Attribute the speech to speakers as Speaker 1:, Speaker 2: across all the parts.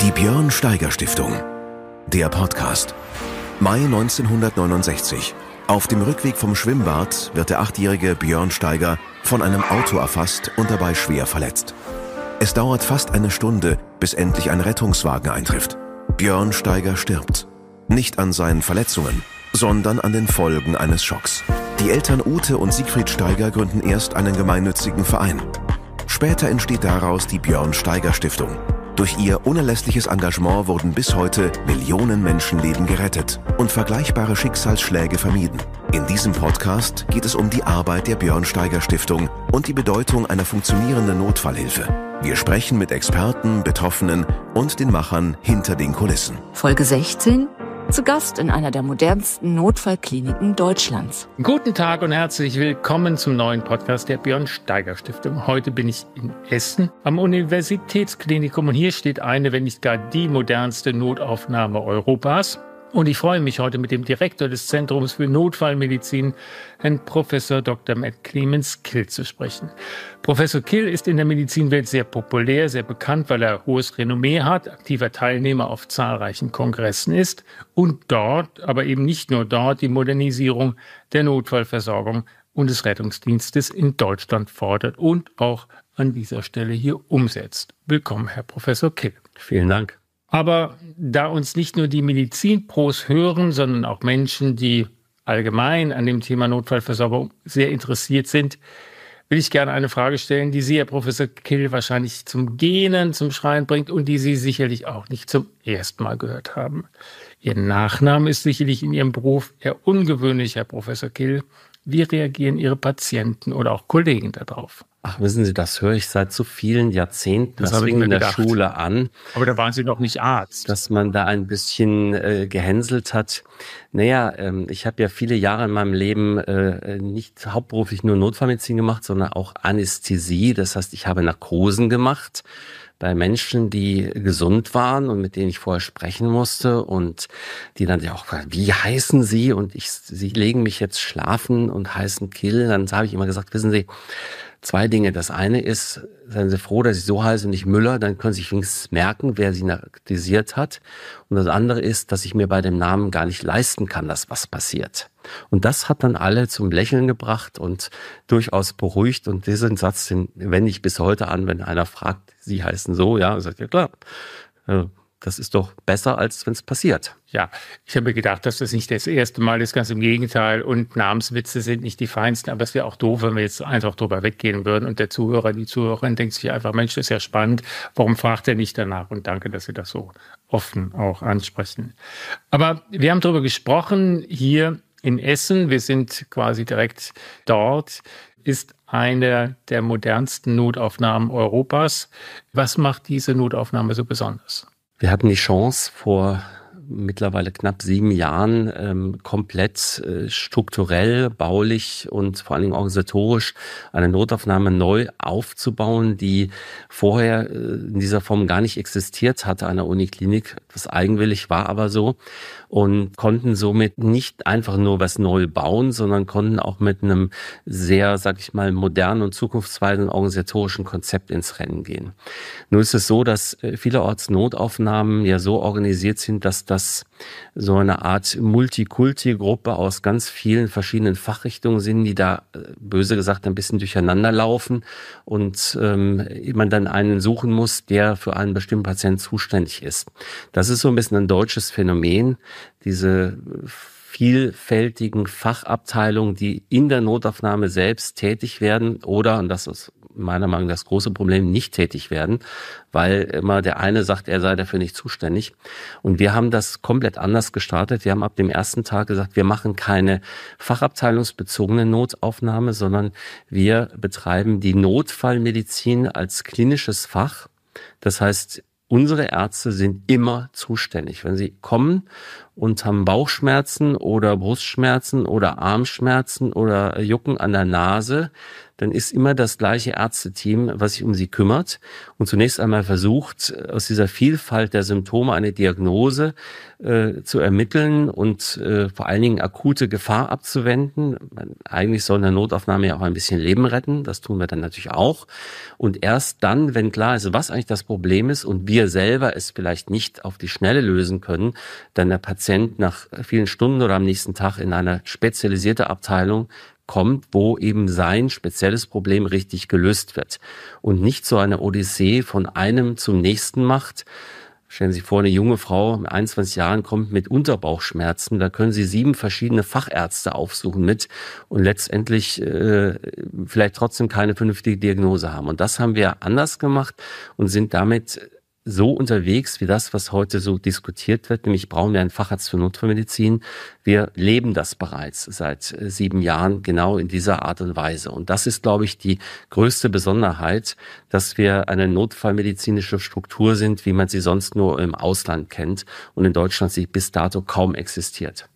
Speaker 1: Die Björn Steiger Stiftung. Der Podcast. Mai 1969. Auf dem Rückweg vom Schwimmbad wird der achtjährige Björn Steiger von einem Auto erfasst und dabei schwer verletzt. Es dauert fast eine Stunde, bis endlich ein Rettungswagen eintrifft. Björn Steiger stirbt. Nicht an seinen Verletzungen, sondern an den Folgen eines Schocks. Die Eltern Ute und Siegfried Steiger gründen erst einen gemeinnützigen Verein. Später entsteht daraus die Björn Steiger Stiftung, durch ihr unerlässliches Engagement wurden bis heute Millionen Menschenleben gerettet und vergleichbare Schicksalsschläge vermieden. In diesem Podcast geht es um die Arbeit der Björnsteiger Stiftung und die Bedeutung einer funktionierenden Notfallhilfe. Wir sprechen mit Experten, Betroffenen und den Machern hinter den Kulissen. Folge 16 zu Gast in einer der modernsten Notfallkliniken Deutschlands.
Speaker 2: Guten Tag und herzlich willkommen zum neuen Podcast der Björn Steiger Stiftung. Heute bin ich in Essen am Universitätsklinikum und hier steht eine, wenn nicht gar die modernste Notaufnahme Europas. Und ich freue mich heute mit dem Direktor des Zentrums für Notfallmedizin, Herrn Professor Dr. Matt Clemens Kill, zu sprechen. Professor Kill ist in der Medizinwelt sehr populär, sehr bekannt, weil er hohes Renommee hat, aktiver Teilnehmer auf zahlreichen Kongressen ist und dort, aber eben nicht nur dort, die Modernisierung der Notfallversorgung und des Rettungsdienstes in Deutschland fordert und auch an dieser Stelle hier umsetzt. Willkommen, Herr Professor Kill. Vielen Dank. Aber da uns nicht nur die Medizinpros hören, sondern auch Menschen, die allgemein an dem Thema Notfallversorgung sehr interessiert sind, will ich gerne eine Frage stellen, die Sie, Herr Professor Kill, wahrscheinlich zum Gähnen, zum Schreien bringt und die Sie sicherlich auch nicht zum ersten Mal gehört haben. Ihr Nachname ist sicherlich in Ihrem Beruf eher ungewöhnlich, Herr Professor Kill. Wie reagieren Ihre Patienten oder auch Kollegen
Speaker 1: darauf? Ach, wissen Sie, das höre ich seit so vielen Jahrzehnten. Das, das fing in der Schule an. Aber da waren Sie noch nicht Arzt. Dass man da ein bisschen äh, gehänselt hat. Naja, ähm, ich habe ja viele Jahre in meinem Leben äh, nicht hauptberuflich nur Notfallmedizin gemacht, sondern auch Anästhesie. Das heißt, ich habe Narkosen gemacht bei Menschen, die gesund waren und mit denen ich vorher sprechen musste und die dann ja auch, wie heißen Sie? Und ich, Sie legen mich jetzt schlafen und heißen Kill. Dann habe ich immer gesagt, wissen Sie, zwei Dinge. Das eine ist, seien Sie froh, dass ich so heiße und nicht Müller, dann können Sie sich wenigstens merken, wer Sie kritisiert hat. Und das andere ist, dass ich mir bei dem Namen gar nicht leisten kann, dass was passiert. Und das hat dann alle zum Lächeln gebracht und durchaus beruhigt. Und diesen Satz, den wende ich bis heute an, wenn einer fragt, Sie heißen so, ja, und sagt, ja klar. Also, das ist doch besser, als wenn es passiert. Ja, ich habe mir gedacht, dass das nicht das erste
Speaker 2: Mal ist, ganz im Gegenteil. Und Namenswitze sind nicht die feinsten, aber es wäre auch doof, wenn wir jetzt einfach drüber weggehen würden. Und der Zuhörer, die Zuhörerin denkt sich einfach, Mensch, das ist ja spannend, warum fragt er nicht danach? Und danke, dass Sie das so offen auch ansprechen. Aber wir haben darüber gesprochen, hier in Essen, wir sind quasi direkt dort, ist eine der modernsten Notaufnahmen Europas. Was macht diese Notaufnahme so besonders?
Speaker 1: Wir hatten die Chance vor mittlerweile knapp sieben Jahren ähm, komplett äh, strukturell, baulich und vor allen Dingen organisatorisch eine Notaufnahme neu aufzubauen, die vorher äh, in dieser Form gar nicht existiert hatte an der Uniklinik. Das eigenwillig war aber so und konnten somit nicht einfach nur was neu bauen, sondern konnten auch mit einem sehr, sag ich mal, modernen und zukunftsweisenden organisatorischen Konzept ins Rennen gehen. Nun ist es so, dass äh, vielerorts Notaufnahmen ja so organisiert sind, dass das so eine Art Multikulti-Gruppe aus ganz vielen verschiedenen Fachrichtungen sind, die da äh, böse gesagt ein bisschen durcheinander laufen und ähm, man dann einen suchen muss, der für einen bestimmten Patienten zuständig ist. Das ist so ein bisschen ein deutsches Phänomen, diese vielfältigen Fachabteilungen, die in der Notaufnahme selbst tätig werden oder, und das ist meiner Meinung nach das große Problem, nicht tätig werden, weil immer der eine sagt, er sei dafür nicht zuständig. Und wir haben das komplett anders gestartet. Wir haben ab dem ersten Tag gesagt, wir machen keine fachabteilungsbezogene Notaufnahme, sondern wir betreiben die Notfallmedizin als klinisches Fach. Das heißt, unsere Ärzte sind immer zuständig. Wenn sie kommen und haben Bauchschmerzen oder Brustschmerzen oder Armschmerzen oder Jucken an der Nase, dann ist immer das gleiche Ärzteteam, was sich um sie kümmert und zunächst einmal versucht, aus dieser Vielfalt der Symptome eine Diagnose äh, zu ermitteln und äh, vor allen Dingen akute Gefahr abzuwenden. eigentlich soll eine Notaufnahme ja auch ein bisschen Leben retten, das tun wir dann natürlich auch. Und erst dann, wenn klar ist, was eigentlich das Problem ist und wir selber es vielleicht nicht auf die Schnelle lösen können, dann der Patient nach vielen Stunden oder am nächsten Tag in einer spezialisierten Abteilung kommt, wo eben sein spezielles Problem richtig gelöst wird und nicht so eine Odyssee von einem zum nächsten macht. Stellen Sie sich vor, eine junge Frau mit 21 Jahren kommt mit Unterbauchschmerzen. Da können Sie sieben verschiedene Fachärzte aufsuchen mit und letztendlich äh, vielleicht trotzdem keine vernünftige Diagnose haben. Und das haben wir anders gemacht und sind damit so unterwegs wie das, was heute so diskutiert wird, nämlich brauchen wir einen Facharzt für Notfallmedizin. Wir leben das bereits seit äh, sieben Jahren genau in dieser Art und Weise. Und das ist, glaube ich, die größte Besonderheit, dass wir eine notfallmedizinische Struktur sind, wie man sie sonst nur im Ausland kennt und in Deutschland sie bis dato kaum existiert.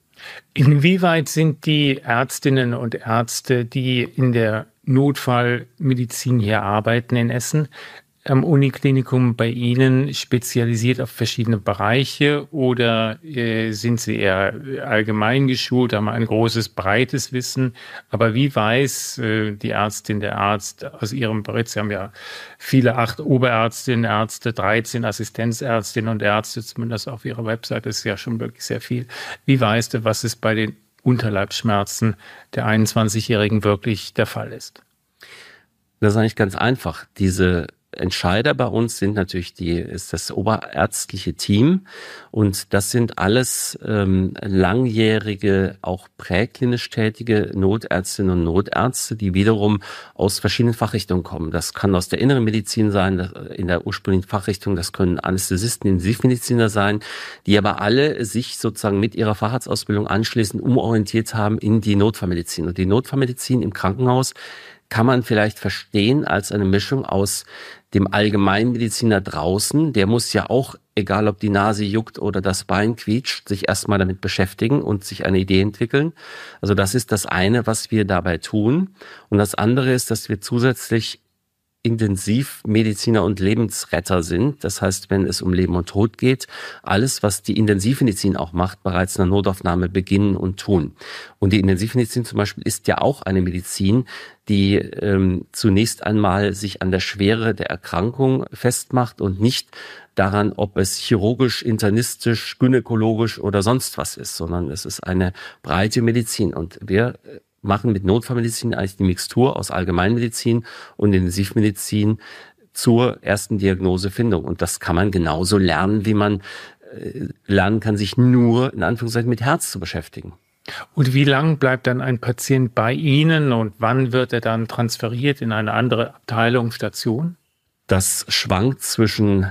Speaker 2: Inwieweit sind die Ärztinnen und Ärzte, die in der Notfallmedizin hier arbeiten in Essen, am Uniklinikum bei Ihnen spezialisiert auf verschiedene Bereiche oder äh, sind Sie eher allgemein geschult, haben ein großes, breites Wissen? Aber wie weiß äh, die Ärztin, der Arzt aus Ihrem Bericht? Sie haben ja viele acht Oberärztinnen, Ärzte, 13 Assistenzärztinnen und Ärzte, zumindest auf Ihrer Webseite ist ja schon wirklich sehr viel. Wie weißt du, was es bei den Unterleibsschmerzen der 21-Jährigen wirklich der Fall ist?
Speaker 1: Das ist eigentlich ganz einfach. Diese Entscheider bei uns sind natürlich die, ist das oberärztliche Team. Und das sind alles ähm, langjährige, auch präklinisch tätige Notärztinnen und Notärzte, die wiederum aus verschiedenen Fachrichtungen kommen. Das kann aus der inneren Medizin sein, äh, in der ursprünglichen Fachrichtung, das können Anästhesisten, Intensivmediziner sein, die aber alle sich sozusagen mit ihrer Facharztausbildung anschließend umorientiert haben in die Notfallmedizin. Und die Notfallmedizin im Krankenhaus kann man vielleicht verstehen als eine Mischung aus dem Allgemeinmediziner draußen. Der muss ja auch, egal ob die Nase juckt oder das Bein quietscht, sich erstmal damit beschäftigen und sich eine Idee entwickeln. Also das ist das eine, was wir dabei tun. Und das andere ist, dass wir zusätzlich Intensivmediziner und Lebensretter sind. Das heißt, wenn es um Leben und Tod geht, alles, was die Intensivmedizin auch macht, bereits eine Notaufnahme beginnen und tun. Und die Intensivmedizin zum Beispiel ist ja auch eine Medizin, die ähm, zunächst einmal sich an der Schwere der Erkrankung festmacht und nicht daran, ob es chirurgisch, internistisch, gynäkologisch oder sonst was ist, sondern es ist eine breite Medizin. Und wir äh, machen mit Notfallmedizin eigentlich die Mixtur aus Allgemeinmedizin und Intensivmedizin zur ersten Diagnosefindung. Und das kann man genauso lernen, wie man äh, lernen kann, sich nur in Anführungszeichen mit Herz zu beschäftigen.
Speaker 2: Und wie lang bleibt dann ein Patient bei Ihnen und wann wird er dann transferiert in eine andere Abteilung, Station?
Speaker 1: Das schwankt zwischen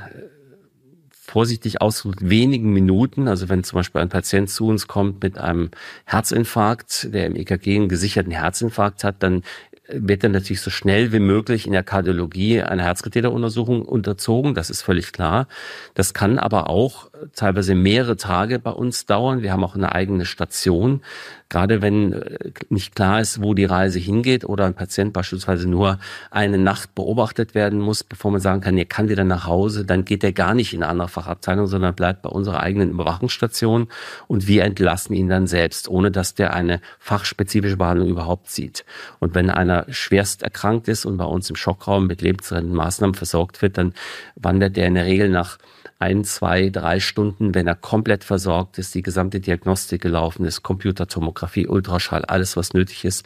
Speaker 1: vorsichtig ausgedrückt wenigen Minuten, also wenn zum Beispiel ein Patient zu uns kommt mit einem Herzinfarkt, der im EKG einen gesicherten Herzinfarkt hat, dann wird dann natürlich so schnell wie möglich in der Kardiologie einer Herzkatheteruntersuchung unterzogen, das ist völlig klar. Das kann aber auch teilweise mehrere Tage bei uns dauern. Wir haben auch eine eigene Station. Gerade wenn äh, nicht klar ist, wo die Reise hingeht oder ein Patient beispielsweise nur eine Nacht beobachtet werden muss, bevor man sagen kann, er kann wieder nach Hause, dann geht er gar nicht in eine andere Fachabteilung, sondern bleibt bei unserer eigenen Überwachungsstation und wir entlassen ihn dann selbst, ohne dass der eine fachspezifische Behandlung überhaupt sieht. Und wenn einer schwerst erkrankt ist und bei uns im Schockraum mit lebensrettenden Maßnahmen versorgt wird, dann wandert er in der Regel nach ein, zwei, drei Stunden, wenn er komplett versorgt ist, die gesamte Diagnostik gelaufen ist, Computertomographie, Ultraschall, alles, was nötig ist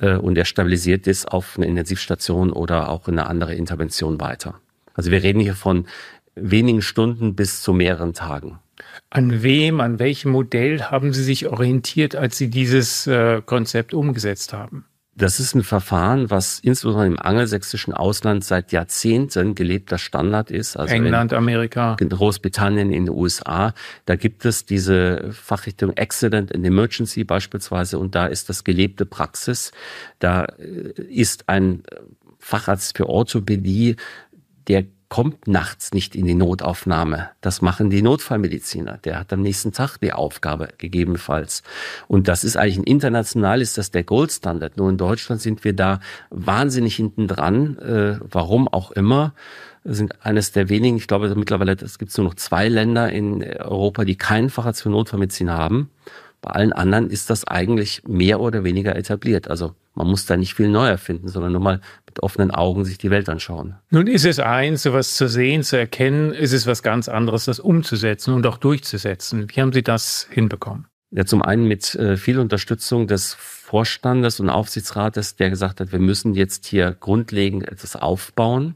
Speaker 1: äh, und er stabilisiert ist, auf eine Intensivstation oder auch in eine andere Intervention weiter. Also wir reden hier von wenigen Stunden bis zu mehreren Tagen.
Speaker 2: An wem, an welchem Modell haben Sie sich orientiert, als Sie dieses äh, Konzept umgesetzt haben?
Speaker 1: Das ist ein Verfahren, was insbesondere im angelsächsischen Ausland seit Jahrzehnten gelebter Standard ist. Also England, in Amerika. Großbritannien, in den USA. Da gibt es diese Fachrichtung Accident and Emergency beispielsweise und da ist das gelebte Praxis. Da äh, ist ein äh, Facharzt für Orthopädie, der kommt nachts nicht in die Notaufnahme. Das machen die Notfallmediziner. Der hat am nächsten Tag die Aufgabe, gegebenenfalls. Und das ist eigentlich ein international ist das der Goldstandard. Nur in Deutschland sind wir da wahnsinnig hinten dran. Äh, warum auch immer Wir sind eines der wenigen, ich glaube mittlerweile, es gibt nur noch zwei Länder in Europa, die keinen Facharzt für Notfallmedizin haben. Bei allen anderen ist das eigentlich mehr oder weniger etabliert. Also man muss da nicht viel neu erfinden, sondern nur mal mit offenen Augen sich die Welt anschauen.
Speaker 2: Nun ist es eins, sowas zu sehen, zu erkennen, ist es was ganz anderes, das umzusetzen und auch durchzusetzen. Wie haben Sie das hinbekommen?
Speaker 1: Ja, zum einen mit äh, viel Unterstützung des Vorstandes und Aufsichtsrates, der gesagt hat, wir müssen jetzt hier grundlegend etwas aufbauen.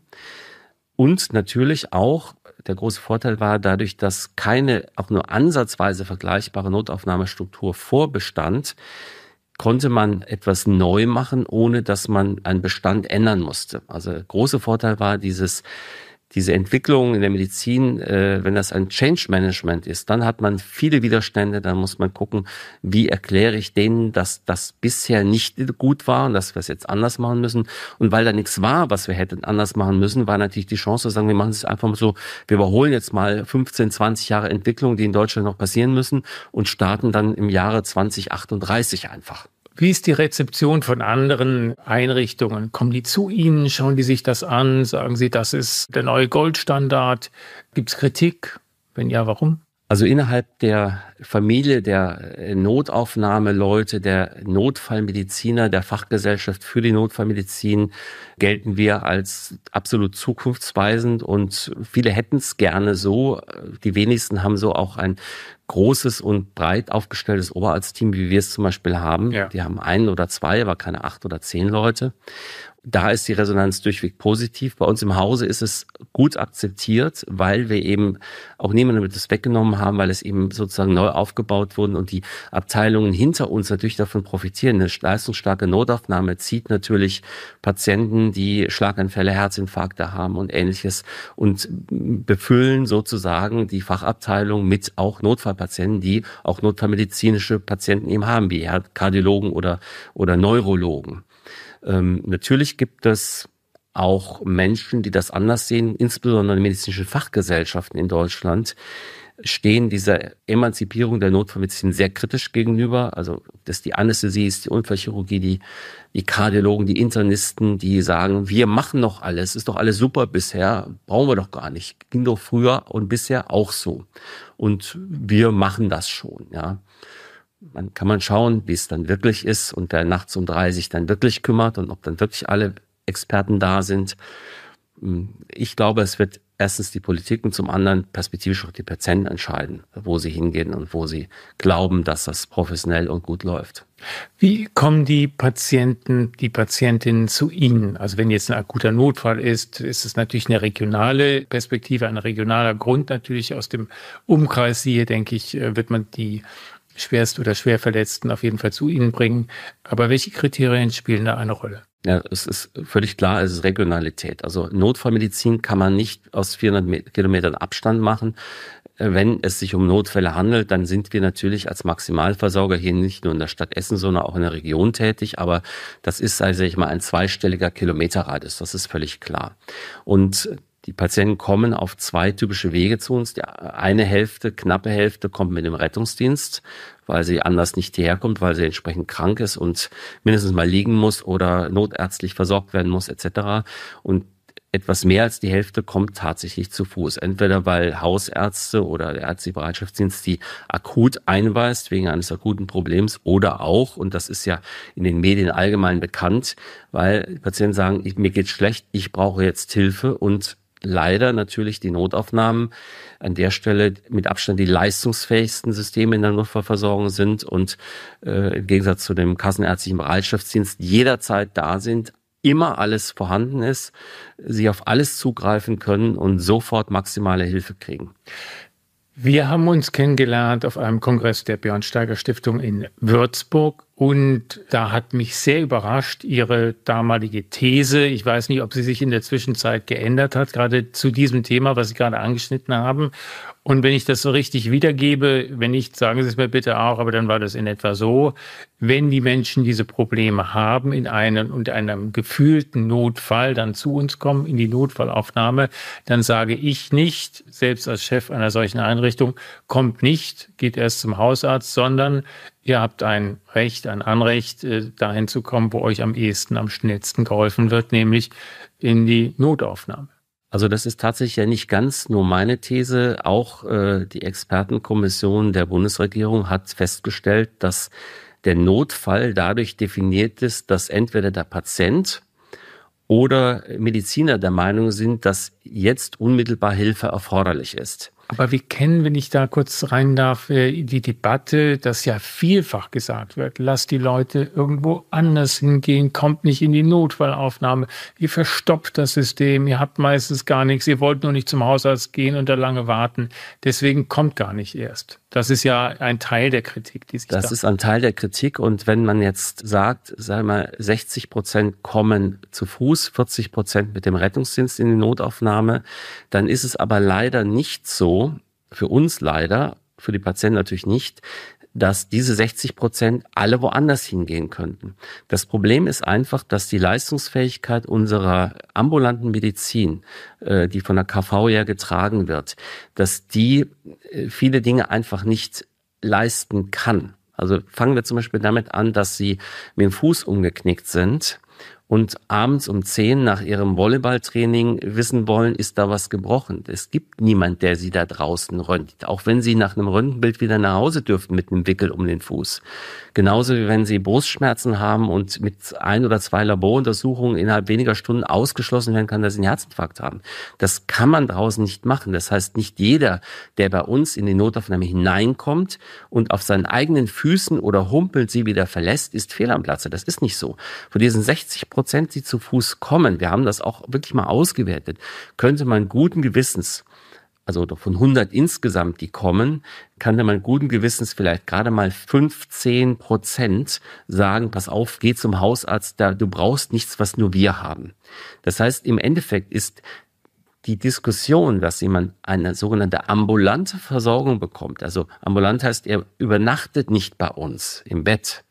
Speaker 1: Und natürlich auch, der große Vorteil war dadurch, dass keine auch nur ansatzweise vergleichbare Notaufnahmestruktur vorbestand, konnte man etwas neu machen, ohne dass man einen Bestand ändern musste. Also große Vorteil war dieses diese Entwicklung in der Medizin, äh, wenn das ein Change Management ist, dann hat man viele Widerstände, dann muss man gucken, wie erkläre ich denen, dass das bisher nicht gut war und dass wir es jetzt anders machen müssen. Und weil da nichts war, was wir hätten anders machen müssen, war natürlich die Chance zu sagen, wir machen es einfach mal so, wir überholen jetzt mal 15, 20 Jahre Entwicklung, die in Deutschland noch passieren müssen und starten dann im Jahre 2038 einfach. Wie ist die Rezeption von anderen Einrichtungen? Kommen die zu Ihnen? Schauen
Speaker 2: die sich das an? Sagen Sie, das ist der neue Goldstandard? Gibt es Kritik? Wenn ja, warum?
Speaker 1: Also innerhalb der Familie der äh, Notaufnahmeleute, der Notfallmediziner, der Fachgesellschaft für die Notfallmedizin gelten wir als absolut zukunftsweisend und viele hätten es gerne so. Die wenigsten haben so auch ein großes und breit aufgestelltes Oberarztteam, wie wir es zum Beispiel haben. Ja. Die haben einen oder zwei, aber keine acht oder zehn Leute. Da ist die Resonanz durchweg positiv. Bei uns im Hause ist es gut akzeptiert, weil wir eben auch niemandem das weggenommen haben, weil es eben sozusagen neu neu aufgebaut wurden und die Abteilungen hinter uns natürlich davon profitieren. Eine leistungsstarke Notaufnahme zieht natürlich Patienten, die Schlaganfälle, Herzinfarkte haben und ähnliches und befüllen sozusagen die Fachabteilung mit auch Notfallpatienten, die auch notfallmedizinische Patienten eben haben, wie Kardiologen oder, oder Neurologen. Ähm, natürlich gibt es auch Menschen, die das anders sehen, insbesondere medizinische Fachgesellschaften in Deutschland, stehen dieser Emanzipierung der Notfallmedizin sehr kritisch gegenüber. Also das die Anästhesie, ist die Unfallchirurgie, die, die Kardiologen, die Internisten, die sagen, wir machen noch alles, ist doch alles super bisher, brauchen wir doch gar nicht. Ging doch früher und bisher auch so. Und wir machen das schon, ja. Dann kann man schauen, wie es dann wirklich ist und wer nachts um drei sich dann wirklich kümmert und ob dann wirklich alle Experten da sind. Ich glaube, es wird erstens die Politik und zum anderen perspektivisch auch die Patienten entscheiden, wo sie hingehen und wo sie glauben, dass das professionell und gut läuft.
Speaker 2: Wie kommen die Patienten, die Patientinnen zu Ihnen? Also wenn jetzt ein akuter Notfall ist, ist es natürlich eine regionale Perspektive, ein regionaler Grund natürlich aus dem Umkreis. Hier denke ich, äh, wird man die schwerst oder schwer Verletzten auf jeden Fall zu Ihnen bringen. Aber welche Kriterien spielen da eine Rolle?
Speaker 1: Ja, es ist völlig klar, es ist Regionalität. Also Notfallmedizin kann man nicht aus 400 Kilometern Abstand machen. Äh, wenn es sich um Notfälle handelt, dann sind wir natürlich als Maximalversorger hier nicht nur in der Stadt Essen, sondern auch in der Region tätig. Aber das ist, also ich mal, ein zweistelliger Kilometerradius. Das ist völlig klar. Und die Patienten kommen auf zwei typische Wege zu uns. Die eine Hälfte, knappe Hälfte kommt mit dem Rettungsdienst, weil sie anders nicht hierher kommt, weil sie entsprechend krank ist und mindestens mal liegen muss oder notärztlich versorgt werden muss etc. Und etwas mehr als die Hälfte kommt tatsächlich zu Fuß. Entweder weil Hausärzte oder der ärztliche Bereitschaftsdienst die akut einweist wegen eines akuten Problems oder auch, und das ist ja in den Medien allgemein bekannt, weil Patienten sagen, ich, mir geht schlecht, ich brauche jetzt Hilfe und leider natürlich die Notaufnahmen an der Stelle mit Abstand die leistungsfähigsten Systeme in der Notfallversorgung sind und äh, im Gegensatz zu dem kassenärztlichen Bereitschaftsdienst jederzeit da sind, immer alles vorhanden ist, sie auf alles zugreifen können und sofort maximale Hilfe kriegen.
Speaker 2: Wir haben uns kennengelernt auf einem Kongress der Björnsteiger Stiftung in Würzburg und da hat mich sehr überrascht Ihre damalige These. Ich weiß nicht, ob sie sich in der Zwischenzeit geändert hat, gerade zu diesem Thema, was Sie gerade angeschnitten haben. Und wenn ich das so richtig wiedergebe, wenn nicht, sagen Sie es mir bitte auch, aber dann war das in etwa so, wenn die Menschen diese Probleme haben, in einem und einem gefühlten Notfall dann zu uns kommen, in die Notfallaufnahme, dann sage ich nicht, selbst als Chef einer solchen Einrichtung, kommt nicht, geht erst zum Hausarzt, sondern ihr habt ein Recht, ein Anrecht, äh, dahin zu kommen, wo euch am ehesten, am schnellsten geholfen wird, nämlich in die Notaufnahme.
Speaker 1: Also das ist tatsächlich ja nicht ganz nur meine These. Auch äh, die Expertenkommission der Bundesregierung hat festgestellt, dass der Notfall dadurch definiert ist, dass entweder der Patient oder Mediziner der Meinung sind, dass jetzt unmittelbar Hilfe erforderlich ist. Aber wir kennen,
Speaker 2: wenn ich da kurz rein darf, äh, die Debatte, dass ja vielfach gesagt wird, lasst die Leute irgendwo anders hingehen, kommt nicht in die Notfallaufnahme, ihr verstopft das System, ihr habt meistens gar nichts, ihr wollt nur nicht zum Hausarzt gehen und da lange warten, deswegen kommt gar nicht erst. Das ist ja ein Teil der Kritik, die sich Das da ist ein
Speaker 1: Teil der Kritik. Und wenn man jetzt sagt, sagen wir mal, 60 Prozent kommen zu Fuß, 40 Prozent mit dem Rettungsdienst in die Notaufnahme, dann ist es aber leider nicht so, so, für uns leider, für die Patienten natürlich nicht, dass diese 60 Prozent alle woanders hingehen könnten. Das Problem ist einfach, dass die Leistungsfähigkeit unserer ambulanten Medizin, äh, die von der KV ja getragen wird, dass die äh, viele Dinge einfach nicht leisten kann. Also fangen wir zum Beispiel damit an, dass sie mit dem Fuß umgeknickt sind und abends um zehn nach ihrem Volleyballtraining wissen wollen, ist da was gebrochen. Es gibt niemand, der sie da draußen röntgt. Auch wenn sie nach einem Röntgenbild wieder nach Hause dürften mit einem Wickel um den Fuß. Genauso wie wenn sie Brustschmerzen haben und mit ein oder zwei Laboruntersuchungen innerhalb weniger Stunden ausgeschlossen werden kann, dass sie einen Herzinfarkt haben. Das kann man draußen nicht machen. Das heißt, nicht jeder, der bei uns in die Notaufnahme hineinkommt und auf seinen eigenen Füßen oder humpelt sie wieder verlässt, ist fehl am Platze. Das ist nicht so. Von diesen 60 Prozent, die zu Fuß kommen, wir haben das auch wirklich mal ausgewertet, könnte man guten Gewissens also von 100 insgesamt, die kommen, kann man guten Gewissens vielleicht gerade mal 15 Prozent sagen, pass auf, geh zum Hausarzt, da, du brauchst nichts, was nur wir haben. Das heißt, im Endeffekt ist die Diskussion, dass jemand eine sogenannte ambulante Versorgung bekommt, also ambulant heißt, er übernachtet nicht bei uns im Bett,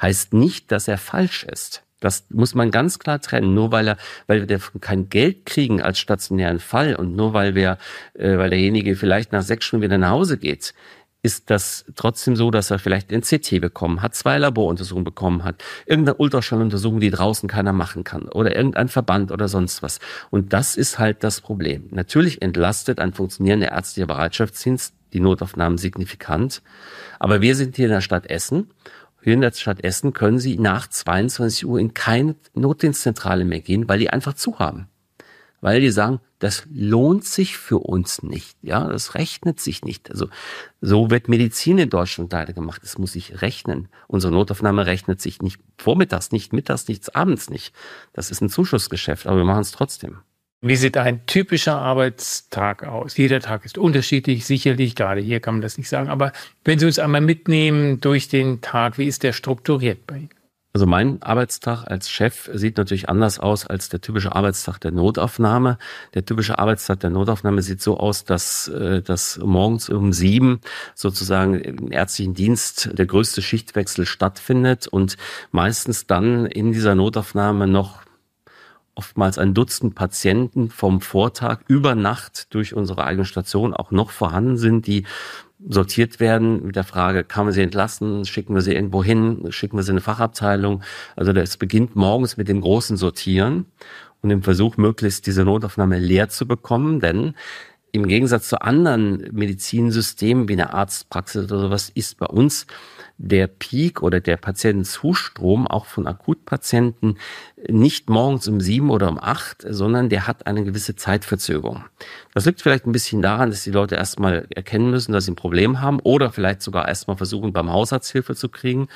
Speaker 1: heißt nicht, dass er falsch ist. Das muss man ganz klar trennen. Nur weil er, weil wir kein Geld kriegen als stationären Fall und nur weil wir, äh, weil derjenige vielleicht nach sechs Stunden wieder nach Hause geht, ist das trotzdem so, dass er vielleicht ein CT bekommen hat, zwei Laboruntersuchungen bekommen hat, irgendeine Ultraschalluntersuchung, die draußen keiner machen kann oder irgendein Verband oder sonst was. Und das ist halt das Problem. Natürlich entlastet ein funktionierender ärztlicher Bereitschaftsdienst die Notaufnahmen signifikant. Aber wir sind hier in der Stadt Essen hier in der Stadt Essen können sie nach 22 Uhr in keine Notdienstzentrale mehr gehen, weil die einfach zu haben. Weil die sagen, das lohnt sich für uns nicht. Ja, das rechnet sich nicht. Also, so wird Medizin in Deutschland leider gemacht. Es muss sich rechnen. Unsere Notaufnahme rechnet sich nicht vormittags, nicht mittags, nichts abends nicht. Das ist ein Zuschussgeschäft, aber wir machen es trotzdem. Wie sieht ein typischer Arbeitstag aus? Jeder Tag ist unterschiedlich, sicherlich,
Speaker 2: gerade hier kann man das nicht sagen. Aber wenn Sie uns einmal mitnehmen durch den Tag, wie ist der strukturiert bei Ihnen?
Speaker 1: Also mein Arbeitstag als Chef sieht natürlich anders aus als der typische Arbeitstag der Notaufnahme. Der typische Arbeitstag der Notaufnahme sieht so aus, dass, äh, dass morgens um sieben sozusagen im ärztlichen Dienst der größte Schichtwechsel stattfindet und meistens dann in dieser Notaufnahme noch oftmals ein Dutzend Patienten vom Vortag über Nacht durch unsere eigene Station auch noch vorhanden sind, die sortiert werden mit der Frage, kann man sie entlassen, schicken wir sie irgendwo hin, schicken wir sie in eine Fachabteilung. Also das beginnt morgens mit dem großen Sortieren und dem Versuch, möglichst diese Notaufnahme leer zu bekommen, denn im Gegensatz zu anderen Medizinsystemen wie einer Arztpraxis oder sowas ist bei uns der Peak oder der Patientenzustrom auch von Akutpatienten nicht morgens um sieben oder um acht, sondern der hat eine gewisse Zeitverzögerung. Das liegt vielleicht ein bisschen daran, dass die Leute erstmal erkennen müssen, dass sie ein Problem haben oder vielleicht sogar erstmal versuchen, beim Hausarzt Hilfe zu kriegen.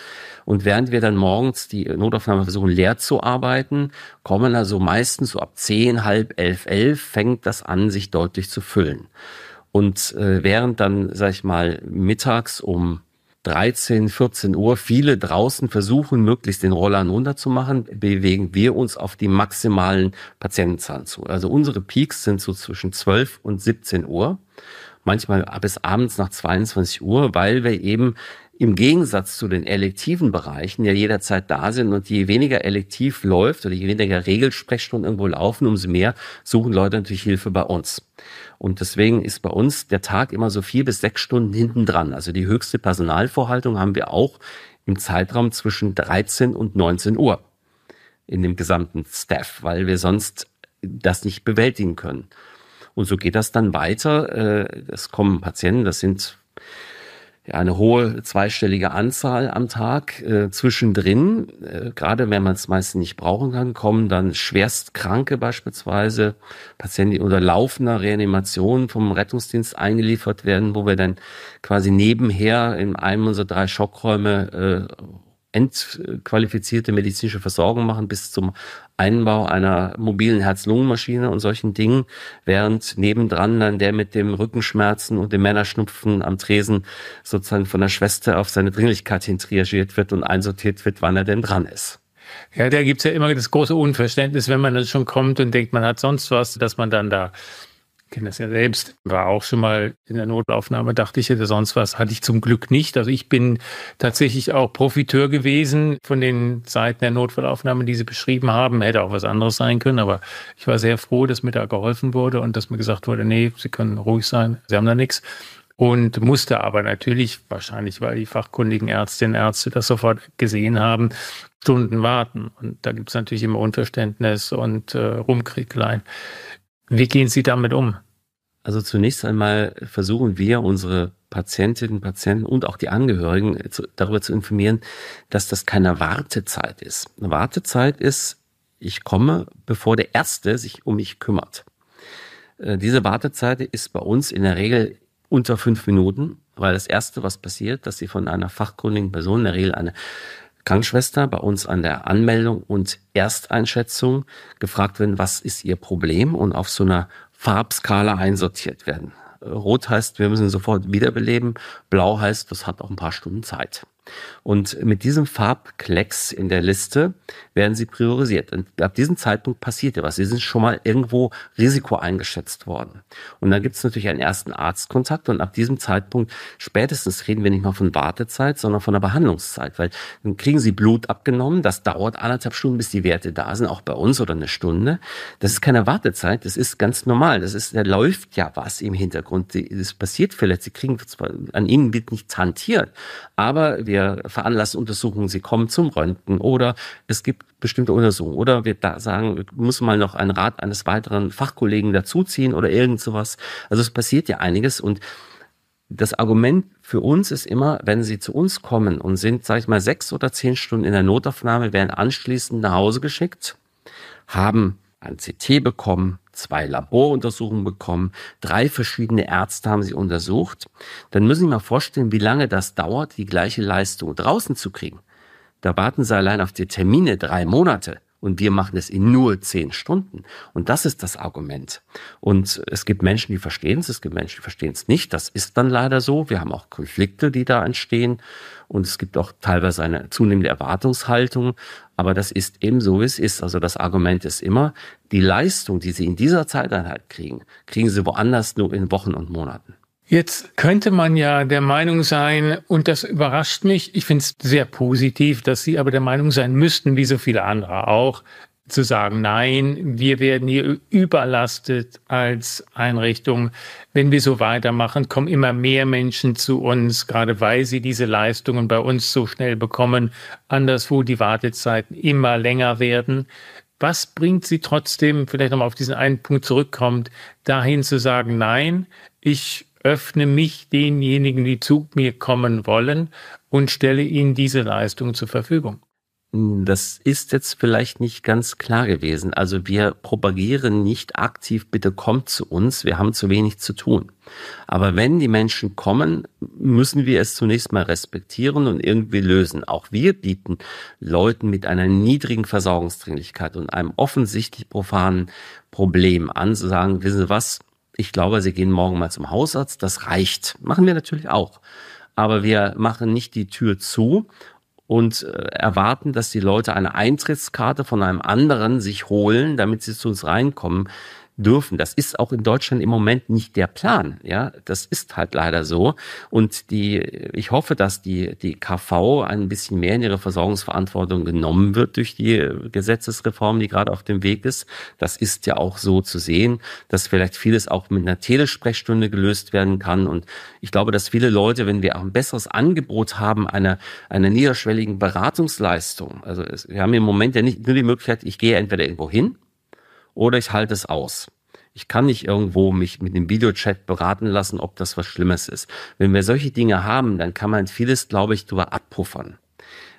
Speaker 1: Und während wir dann morgens die Notaufnahme versuchen, leer zu arbeiten, kommen also meistens so ab zehn, halb elf, elf fängt das an, sich deutlich zu füllen. Und äh, während dann, sag ich mal, mittags um 13, 14 Uhr viele draußen versuchen, möglichst den Rollern runterzumachen, bewegen wir uns auf die maximalen Patientenzahlen zu. Also unsere Peaks sind so zwischen 12 und 17 Uhr manchmal bis abends nach 22 Uhr, weil wir eben im Gegensatz zu den elektiven Bereichen ja jederzeit da sind und je weniger elektiv läuft oder je weniger Regelsprechstunden irgendwo laufen, umso mehr suchen Leute natürlich Hilfe bei uns. Und deswegen ist bei uns der Tag immer so vier bis sechs Stunden hinten dran. Also die höchste Personalvorhaltung haben wir auch im Zeitraum zwischen 13 und 19 Uhr in dem gesamten Staff, weil wir sonst das nicht bewältigen können. Und so geht das dann weiter. Äh, es kommen Patienten, das sind eine hohe zweistellige Anzahl am Tag. Äh, zwischendrin, äh, gerade wenn man es meistens nicht brauchen kann, kommen dann Schwerstkranke beispielsweise, Patienten oder laufender Reanimation vom Rettungsdienst eingeliefert werden, wo wir dann quasi nebenher in einem unserer drei Schockräume äh, endqualifizierte medizinische Versorgung machen bis zum Einbau einer mobilen Herz-Lungen-Maschine und solchen Dingen, während nebendran dann der mit dem Rückenschmerzen und dem Männerschnupfen am Tresen sozusagen von der Schwester auf seine Dringlichkeit hin triagiert wird und einsortiert wird, wann er denn dran ist. Ja, da gibt's ja immer das große Unverständnis, wenn man dann schon kommt und denkt, man hat
Speaker 2: sonst was, dass man dann da kenne das ja selbst, war auch schon mal in der Notaufnahme, dachte ich hätte sonst was, hatte ich zum Glück nicht. Also ich bin tatsächlich auch Profiteur gewesen von den Seiten der Notfallaufnahme, die Sie beschrieben haben. Hätte auch was anderes sein können, aber ich war sehr froh, dass mir da geholfen wurde und dass mir gesagt wurde, nee, Sie können ruhig sein, Sie haben da nichts. Und musste aber natürlich, wahrscheinlich weil die fachkundigen Ärztinnen und Ärzte das sofort gesehen haben, Stunden warten. Und da gibt es natürlich immer Unverständnis und äh, Rumkrieglein. Wie gehen Sie damit um?
Speaker 1: Also zunächst einmal versuchen wir, unsere Patientinnen, Patienten und auch die Angehörigen äh, darüber zu informieren, dass das keine Wartezeit ist. Eine Wartezeit ist, ich komme, bevor der Erste sich um mich kümmert. Äh, diese Wartezeit ist bei uns in der Regel unter fünf Minuten, weil das Erste, was passiert, dass Sie von einer fachkundigen Person, in der Regel eine Krankenschwester bei uns an der Anmeldung und Ersteinschätzung gefragt werden, was ist ihr Problem und auf so einer Farbskala einsortiert werden. Rot heißt, wir müssen sofort wiederbeleben. Blau heißt, das hat auch ein paar Stunden Zeit. Und mit diesem Farbklecks in der Liste werden sie priorisiert. Und ab diesem Zeitpunkt passiert ja was. Sie sind schon mal irgendwo Risiko eingeschätzt worden. Und dann gibt es natürlich einen ersten Arztkontakt. Und ab diesem Zeitpunkt spätestens reden wir nicht mal von Wartezeit, sondern von der Behandlungszeit. Weil dann kriegen sie Blut abgenommen. Das dauert anderthalb Stunden, bis die Werte da sind, auch bei uns oder eine Stunde. Das ist keine Wartezeit. Das ist ganz normal. Das ist, da läuft ja was im Hintergrund. Es passiert vielleicht. Sie kriegen zwar, an ihnen wird nichts hantiert. Aber wir wir veranlassen Untersuchungen, sie kommen zum Röntgen oder es gibt bestimmte Untersuchungen oder wir da sagen, wir müssen mal noch einen Rat eines weiteren Fachkollegen dazuziehen oder irgend sowas. Also es passiert ja einiges und das Argument für uns ist immer, wenn sie zu uns kommen und sind, sag ich mal, sechs oder zehn Stunden in der Notaufnahme, werden anschließend nach Hause geschickt, haben ein CT bekommen, zwei Laboruntersuchungen bekommen, drei verschiedene Ärzte haben sie untersucht. Dann müssen Sie mal vorstellen, wie lange das dauert, die gleiche Leistung draußen zu kriegen. Da warten Sie allein auf die Termine drei Monate und wir machen es in nur zehn Stunden. Und das ist das Argument. Und es gibt Menschen, die verstehen es, es gibt Menschen, die verstehen es nicht. Das ist dann leider so. Wir haben auch Konflikte, die da entstehen. Und es gibt auch teilweise eine zunehmende Erwartungshaltung. Aber das ist eben so, wie es ist. Also das Argument ist immer, die Leistung, die Sie in dieser Zeiteinheit kriegen, kriegen Sie woanders nur in Wochen und Monaten.
Speaker 2: Jetzt könnte man ja der Meinung sein, und das überrascht mich, ich finde es sehr positiv, dass Sie aber der Meinung sein müssten, wie so viele andere auch, zu sagen, nein, wir werden hier überlastet als Einrichtung. Wenn wir so weitermachen, kommen immer mehr Menschen zu uns, gerade weil sie diese Leistungen bei uns so schnell bekommen, anderswo die Wartezeiten immer länger werden. Was bringt Sie trotzdem, vielleicht nochmal auf diesen einen Punkt zurückkommt, dahin zu sagen, nein, ich öffne mich denjenigen, die zu mir kommen wollen und stelle ihnen diese Leistung zur Verfügung.
Speaker 1: Hm, das ist jetzt vielleicht nicht ganz klar gewesen. Also wir propagieren nicht aktiv, bitte kommt zu uns, wir haben zu wenig zu tun. Aber wenn die Menschen kommen, müssen wir es zunächst mal respektieren und irgendwie lösen. Auch wir bieten Leuten mit einer niedrigen Versorgungsdringlichkeit und einem offensichtlich profanen Problem an, zu sagen, wissen Sie was, ich glaube, Sie gehen morgen mal zum Hausarzt, das reicht. Machen wir natürlich auch. Aber wir machen nicht die Tür zu und äh, erwarten, dass die Leute eine Eintrittskarte von einem anderen sich holen, damit sie zu uns reinkommen dürfen. Das ist auch in Deutschland im Moment nicht der Plan. Ja, das ist halt leider so. Und die, ich hoffe, dass die, die KV ein bisschen mehr in ihre Versorgungsverantwortung genommen wird durch die Gesetzesreform, die gerade auf dem Weg ist. Das ist ja auch so zu sehen, dass vielleicht vieles auch mit einer Telesprechstunde gelöst werden kann. Und ich glaube, dass viele Leute, wenn wir auch ein besseres Angebot haben, einer, einer niederschwelligen Beratungsleistung, also es, wir haben im Moment ja nicht nur die Möglichkeit, ich gehe entweder irgendwo hin, oder ich halte es aus. Ich kann nicht irgendwo mich mit dem Videochat beraten lassen, ob das was Schlimmes ist. Wenn wir solche Dinge haben, dann kann man vieles, glaube ich, darüber abpuffern.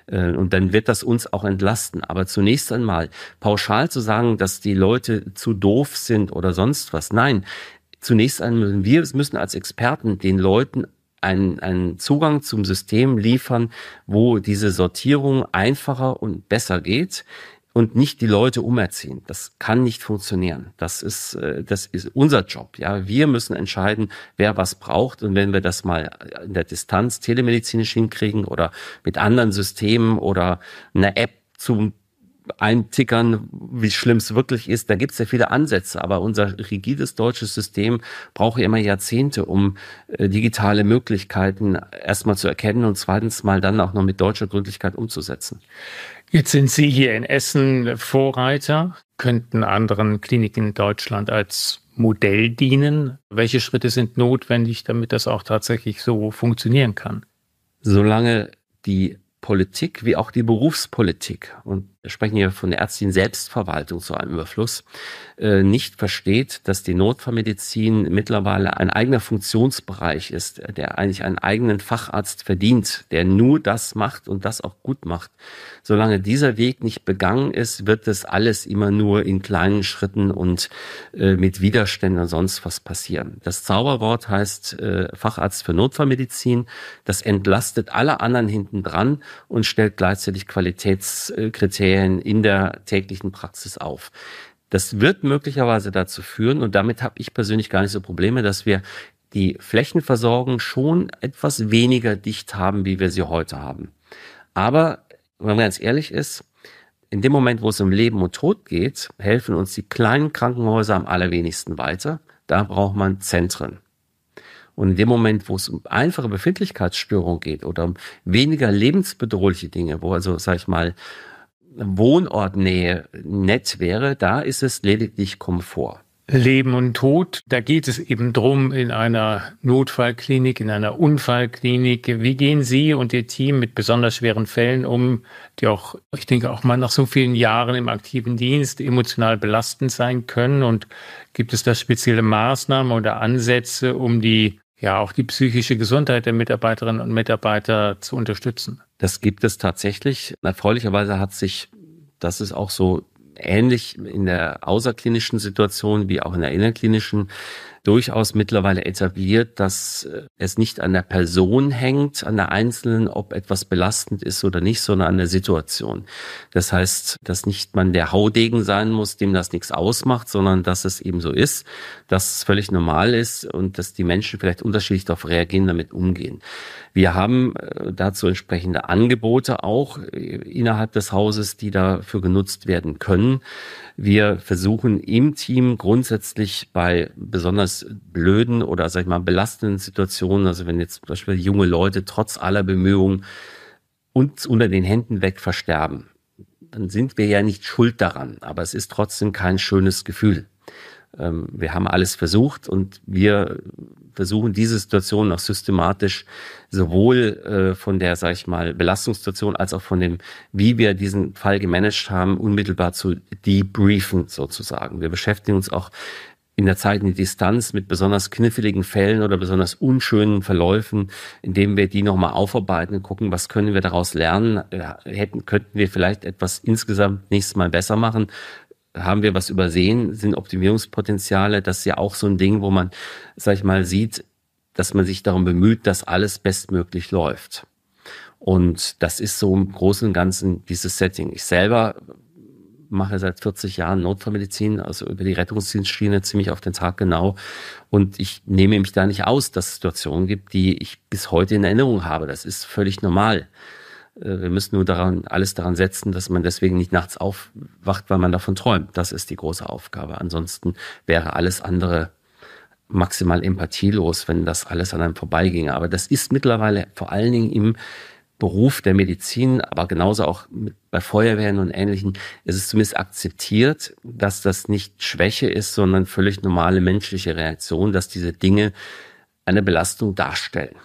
Speaker 1: Äh, und dann wird das uns auch entlasten. Aber zunächst einmal pauschal zu sagen, dass die Leute zu doof sind oder sonst was. Nein, zunächst einmal müssen wir müssen als Experten den Leuten einen, einen Zugang zum System liefern, wo diese Sortierung einfacher und besser geht und nicht die Leute umerziehen. Das kann nicht funktionieren. Das ist, äh, das ist unser Job. Ja, wir müssen entscheiden, wer was braucht. Und wenn wir das mal in der Distanz telemedizinisch hinkriegen oder mit anderen Systemen oder einer App zum eintickern, wie schlimm es wirklich ist. Da gibt es ja viele Ansätze, aber unser rigides deutsches System braucht ja immer Jahrzehnte, um äh, digitale Möglichkeiten erstmal zu erkennen und zweitens mal dann auch noch mit deutscher Gründlichkeit umzusetzen. Jetzt sind Sie hier in Essen Vorreiter, könnten anderen Kliniken in
Speaker 2: Deutschland als Modell dienen. Welche Schritte sind notwendig, damit das auch tatsächlich so funktionieren kann?
Speaker 1: Solange die Politik wie auch die Berufspolitik und wir sprechen hier von der ärztlichen Selbstverwaltung zu einem Überfluss, äh, nicht versteht, dass die Notfallmedizin mittlerweile ein eigener Funktionsbereich ist, der eigentlich einen eigenen Facharzt verdient, der nur das macht und das auch gut macht. Solange dieser Weg nicht begangen ist, wird das alles immer nur in kleinen Schritten und äh, mit Widerständen und sonst was passieren. Das Zauberwort heißt äh, Facharzt für Notfallmedizin. Das entlastet alle anderen hinten dran und stellt gleichzeitig Qualitätskriterien Fällen in der täglichen Praxis auf. Das wird möglicherweise dazu führen, und damit habe ich persönlich gar nicht so Probleme, dass wir die Flächenversorgung schon etwas weniger dicht haben, wie wir sie heute haben. Aber wenn man ganz ehrlich ist, in dem Moment, wo es um Leben und Tod geht, helfen uns die kleinen Krankenhäuser am allerwenigsten weiter. Da braucht man Zentren. Und in dem Moment, wo es um einfache Befindlichkeitsstörungen geht oder um weniger lebensbedrohliche Dinge, wo also, sag ich mal, Wohnortnähe nett wäre, da ist es lediglich Komfort.
Speaker 2: Leben und Tod, da geht es eben drum in einer Notfallklinik, in einer Unfallklinik. Wie gehen Sie und Ihr Team mit besonders schweren Fällen um, die auch, ich denke, auch mal nach so vielen Jahren im aktiven Dienst emotional belastend sein können? Und gibt es da spezielle Maßnahmen oder Ansätze, um die, ja, auch die psychische Gesundheit der Mitarbeiterinnen und Mitarbeiter zu unterstützen?
Speaker 1: Das gibt es tatsächlich. Erfreulicherweise hat sich, das ist auch so ähnlich in der außerklinischen Situation wie auch in der innerklinischen, durchaus mittlerweile etabliert, dass äh, es nicht an der Person hängt, an der Einzelnen, ob etwas belastend ist oder nicht, sondern an der Situation. Das heißt, dass nicht man der Haudegen sein muss, dem das nichts ausmacht, sondern dass es eben so ist, dass es völlig normal ist und dass die Menschen vielleicht unterschiedlich darauf reagieren, damit umgehen. Wir haben äh, dazu entsprechende Angebote auch äh, innerhalb des Hauses, die dafür genutzt werden können. Wir versuchen im Team grundsätzlich bei besonders blöden oder, sag ich mal, belastenden Situationen, also wenn jetzt zum Beispiel junge Leute trotz aller Bemühungen uns unter den Händen weg versterben, dann sind wir ja nicht schuld daran, aber es ist trotzdem kein schönes Gefühl. Ähm, wir haben alles versucht und wir versuchen diese Situation auch systematisch sowohl äh, von der, sag ich mal, Belastungssituation als auch von dem, wie wir diesen Fall gemanagt haben, unmittelbar zu debriefen sozusagen. Wir beschäftigen uns auch in der Zeit in die Distanz mit besonders kniffligen Fällen oder besonders unschönen Verläufen, indem wir die nochmal aufarbeiten und gucken, was können wir daraus lernen, äh, hätten, könnten wir vielleicht etwas insgesamt nächstes Mal besser machen, haben wir was übersehen, sind Optimierungspotenziale, das ist ja auch so ein Ding, wo man, sag ich mal, sieht, dass man sich darum bemüht, dass alles bestmöglich läuft. Und das ist so im Großen und Ganzen dieses Setting. Ich selber mache seit 40 Jahren Notfallmedizin, also über die Rettungsdienstschiene ziemlich auf den Tag genau. Und ich nehme mich da nicht aus, dass es Situationen gibt, die ich bis heute in Erinnerung habe. Das ist völlig normal. Äh, wir müssen nur daran, alles daran setzen, dass man deswegen nicht nachts aufwacht, weil man davon träumt. Das ist die große Aufgabe. Ansonsten wäre alles andere maximal empathielos, wenn das alles an einem vorbeiginge. Aber das ist mittlerweile vor allen Dingen im Beruf der Medizin, aber genauso auch mit, bei Feuerwehren und Ähnlichem, es ist zumindest akzeptiert, dass das nicht Schwäche ist, sondern völlig normale menschliche Reaktion, dass diese Dinge eine Belastung darstellen.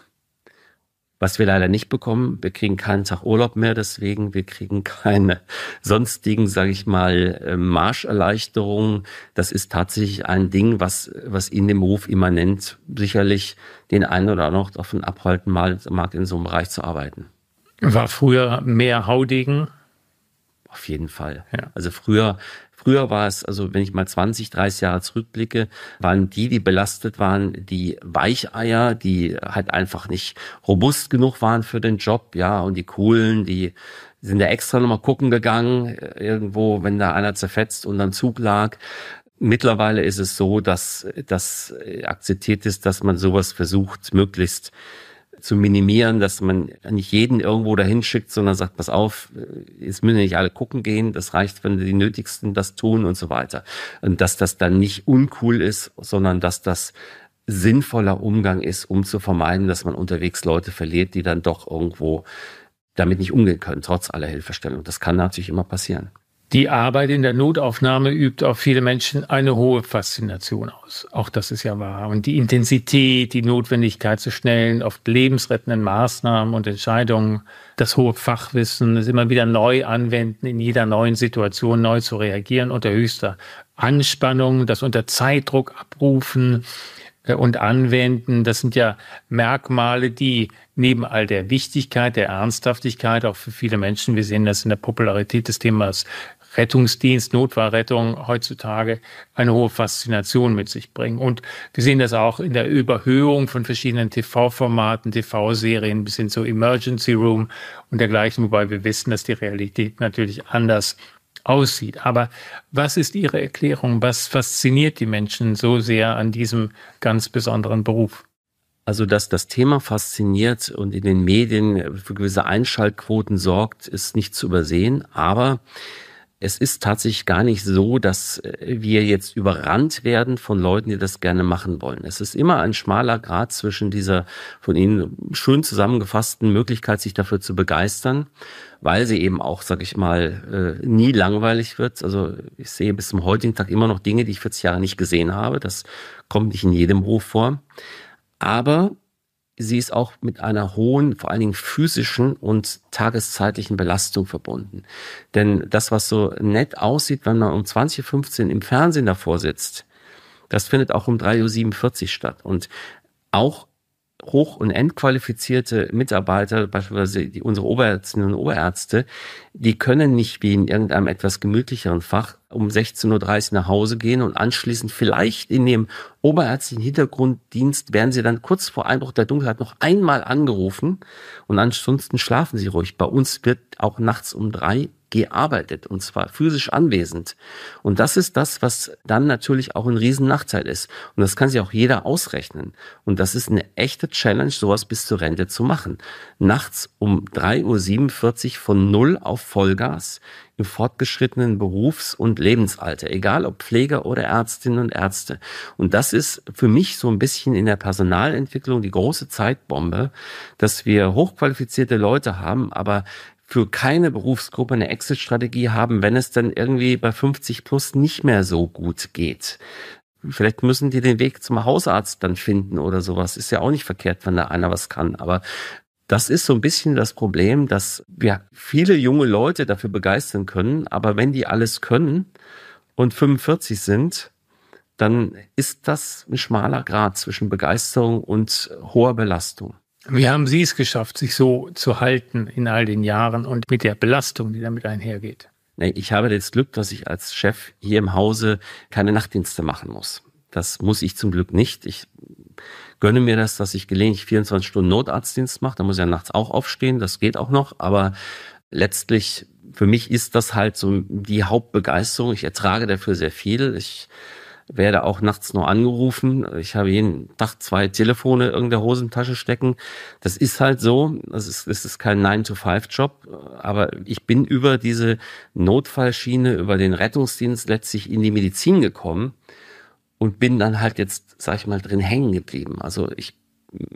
Speaker 1: Was wir leider nicht bekommen, wir kriegen keinen Tag Urlaub mehr deswegen, wir kriegen keine sonstigen, sage ich mal, äh, Marscherleichterungen. Das ist tatsächlich ein Ding, was, was in dem Beruf immanent sicherlich den einen oder anderen davon abhalten mag, in so einem Bereich zu arbeiten. War früher mehr Haudegen? Auf jeden Fall. Ja. Also früher, früher war es, also wenn ich mal 20, 30 Jahre zurückblicke, waren die, die belastet waren, die Weicheier, die halt einfach nicht robust genug waren für den Job, ja, und die Kohlen, die sind ja extra nochmal gucken gegangen, äh, irgendwo, wenn da einer zerfetzt und dann Zug lag. Mittlerweile ist es so, dass das äh, akzeptiert ist, dass man sowas versucht, möglichst zu minimieren, dass man nicht jeden irgendwo dahin schickt, sondern sagt, pass auf, äh, jetzt müssen nicht alle gucken gehen, das reicht, wenn die Nötigsten das tun und so weiter. Und dass das dann nicht uncool ist, sondern dass das sinnvoller Umgang ist, um zu vermeiden, dass man unterwegs Leute verliert, die dann doch irgendwo damit nicht umgehen können, trotz aller Hilfestellung. Das kann natürlich immer passieren.
Speaker 2: Die Arbeit in der Notaufnahme übt auf viele Menschen eine hohe Faszination aus. Auch das ist ja wahr. Und die Intensität, die Notwendigkeit zu schnellen, oft lebensrettenden Maßnahmen und Entscheidungen, das hohe Fachwissen, es immer wieder neu anwenden, in jeder neuen Situation neu zu reagieren unter höchster Anspannung, das unter Zeitdruck abrufen, äh, und anwenden. Das sind ja Merkmale, die neben all der Wichtigkeit, der Ernsthaftigkeit auch für viele Menschen, wir sehen das in der Popularität des Themas Rettungsdienst, Notfallrettung heutzutage eine hohe Faszination mit sich bringen. Und wir sehen das auch in der Überhöhung von verschiedenen TV-Formaten, TV-Serien bis hin zu Emergency Room und dergleichen, wobei wir wissen, dass die Realität natürlich anders aussieht. Aber was ist Ihre Erklärung? Was fasziniert die
Speaker 1: Menschen so sehr an diesem ganz besonderen Beruf? Also, dass das Thema fasziniert und in den Medien für gewisse Einschaltquoten sorgt, ist nicht zu übersehen. Aber es ist tatsächlich gar nicht so, dass äh, wir jetzt überrannt werden von Leuten, die das gerne machen wollen. Es ist immer ein schmaler Grad zwischen dieser von Ihnen schön zusammengefassten Möglichkeit, sich dafür zu begeistern, weil sie eben auch, sag ich mal, äh, nie langweilig wird. Also ich sehe bis zum heutigen Tag immer noch Dinge, die ich 40 Jahre nicht gesehen habe. Das kommt nicht in jedem Beruf vor. Aber sie ist auch mit einer hohen, vor allen Dingen physischen und tageszeitlichen Belastung verbunden. Denn das, was so nett aussieht, wenn man um 20.15 Uhr im Fernsehen davor sitzt, das findet auch um 3.47 Uhr statt. Und auch hoch- und endqualifizierte Mitarbeiter, beispielsweise die, unsere Oberärztinnen und Oberärzte, die können nicht wie in irgendeinem etwas gemütlicheren Fach um 16.30 Uhr nach Hause gehen und anschließend vielleicht in dem oberärztlichen Hintergrunddienst werden sie dann kurz vor Einbruch der Dunkelheit noch einmal angerufen und ansonsten schlafen sie ruhig. Bei uns wird auch nachts um drei gearbeitet und zwar physisch anwesend. Und das ist das, was dann natürlich auch ein Riesennachteil ist. Und das kann sich auch jeder ausrechnen. Und das ist eine echte Challenge, sowas bis zur Rente zu machen. Nachts um 3.47 Uhr von Null auf Vollgas im fortgeschrittenen Berufs- und Lebensalter, egal ob Pfleger oder Ärztinnen und Ärzte. Und das ist für mich so ein bisschen in der Personalentwicklung die große Zeitbombe, dass wir hochqualifizierte Leute haben, aber für keine Berufsgruppe eine Exit-Strategie haben, wenn es dann irgendwie bei 50 plus nicht mehr so gut geht. Vielleicht müssen die den Weg zum Hausarzt dann finden oder sowas. Ist ja auch nicht verkehrt, wenn da einer was kann. Aber das ist so ein bisschen das Problem, dass wir viele junge Leute dafür begeistern können. Aber wenn die alles können und 45 sind, dann ist das ein schmaler Grad zwischen Begeisterung und hoher Belastung.
Speaker 2: Wie haben Sie es geschafft, sich so zu halten in all den Jahren und mit der Belastung, die damit einhergeht?
Speaker 1: Ich habe das Glück, dass ich als Chef hier im Hause keine Nachtdienste machen muss. Das muss ich zum Glück nicht. Ich gönne mir das, dass ich gelegentlich 24 Stunden Notarztdienst mache. Da muss ich ja nachts auch aufstehen. Das geht auch noch. Aber letztlich, für mich ist das halt so die Hauptbegeisterung. Ich ertrage dafür sehr viel. Ich werde auch nachts nur angerufen. Ich habe jeden Tag zwei Telefone in der Hosentasche stecken. Das ist halt so. Das ist, das ist kein 9-to-5-Job. Aber ich bin über diese Notfallschiene, über den Rettungsdienst letztlich in die Medizin gekommen und bin dann halt jetzt, sag ich mal, drin hängen geblieben. Also ich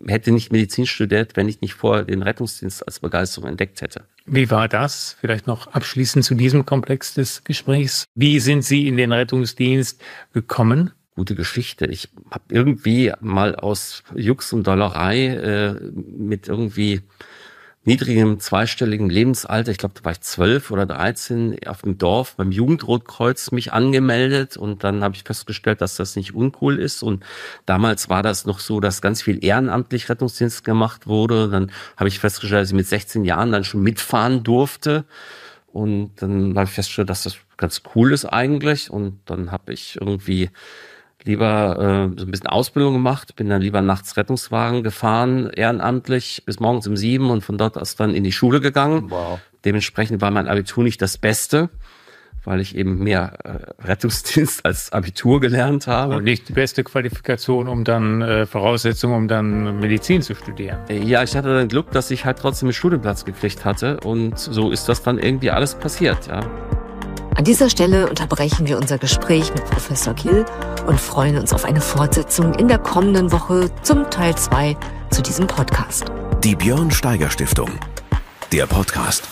Speaker 1: hätte nicht Medizin studiert, wenn ich nicht vorher den Rettungsdienst als Begeisterung entdeckt hätte.
Speaker 2: Wie war das? Vielleicht noch abschließend zu diesem Komplex des Gesprächs.
Speaker 1: Wie sind Sie in den Rettungsdienst gekommen? Gute Geschichte. Ich habe irgendwie mal aus Jux und Dollerei äh, mit irgendwie niedrigem zweistelligen Lebensalter, ich glaube, da war ich zwölf oder dreizehn, auf dem Dorf beim Jugendrotkreuz mich angemeldet und dann habe ich festgestellt, dass das nicht uncool ist. Und damals war das noch so, dass ganz viel ehrenamtlich Rettungsdienst gemacht wurde. Dann habe ich festgestellt, dass ich mit 16 Jahren dann schon mitfahren durfte. Und dann habe ich festgestellt, dass das ganz cool ist eigentlich. Und dann habe ich irgendwie lieber äh, so ein bisschen Ausbildung gemacht, bin dann lieber nachts Rettungswagen gefahren, ehrenamtlich, bis morgens um sieben und von dort aus dann in die Schule gegangen. Wow. Dementsprechend war mein Abitur nicht das Beste, weil ich eben mehr äh, Rettungsdienst als Abitur gelernt habe.
Speaker 2: Und nicht die beste Qualifikation, um dann äh, Voraussetzungen, um dann Medizin zu studieren. Äh, ja,
Speaker 1: ich hatte dann Glück, dass ich halt trotzdem einen Studienplatz gekriegt hatte und so ist das dann irgendwie alles passiert, ja.
Speaker 2: An dieser Stelle unterbrechen wir unser Gespräch mit Professor Kiel und freuen uns auf eine Fortsetzung in der kommenden Woche zum Teil 2 zu diesem Podcast. Die Björn Steiger Stiftung. Der Podcast